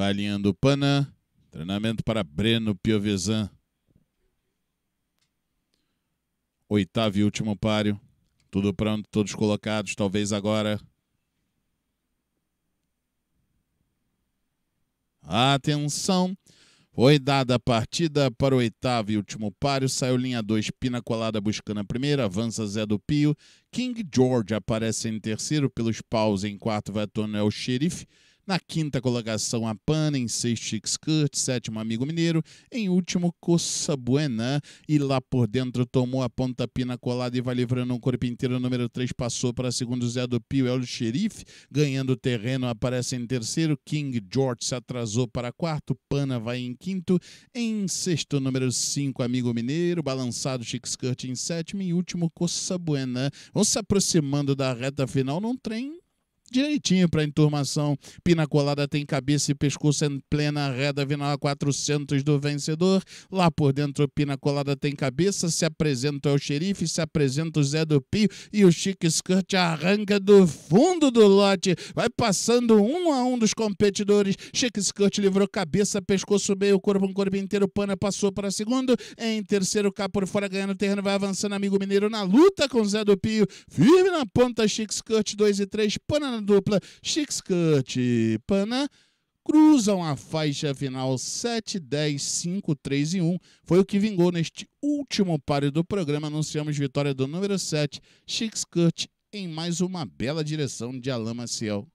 Vai alinhando o Pana. Treinamento para Breno Piovesan. Oitavo e último páreo. Tudo pronto, todos colocados. Talvez agora. Atenção. Foi dada a partida para o oitavo e último páreo. Saiu linha 2, Pina Colada buscando a primeira. Avança Zé do Pio. King George aparece em terceiro pelos paus. Em quarto vai Tonel Xerife. Na quinta colocação, a Pana. Em sexto, Kurt, Sétimo, Amigo Mineiro. Em último, Coça Buena. E lá por dentro, tomou a ponta pina colada e vai livrando um corpo inteiro. Número 3 passou para segundo, Zé do Pio. É o Xerife. Ganhando terreno, aparece em terceiro. King George se atrasou para quarto. Pana vai em quinto. Em sexto, número 5, Amigo Mineiro. Balançado, Kurt em sétimo. E último, Coça Buena. Vão se aproximando da reta final num trem direitinho para enturmação. Pina Colada tem cabeça e pescoço em plena reta final a 400 do vencedor. Lá por dentro, Pina Colada tem cabeça, se apresenta ao é xerife, se apresenta o Zé do Pio e o Chique Skirt arranca do fundo do lote. Vai passando um a um dos competidores. Chique Skirt livrou cabeça, pescoço, meio corpo, um corpo inteiro. Pana passou para segundo. Em terceiro, cá por fora, ganhando terreno, vai avançando, amigo mineiro na luta com Zé do Pio. Firme na ponta, Chique Skirt 2 e 3. Pana na dupla dupla Cut e Pana cruzam a faixa final 7, 10, 5, 3 e 1. Foi o que vingou neste último páreo do programa. Anunciamos vitória do número 7, Cut, em mais uma bela direção de Alain Maciel.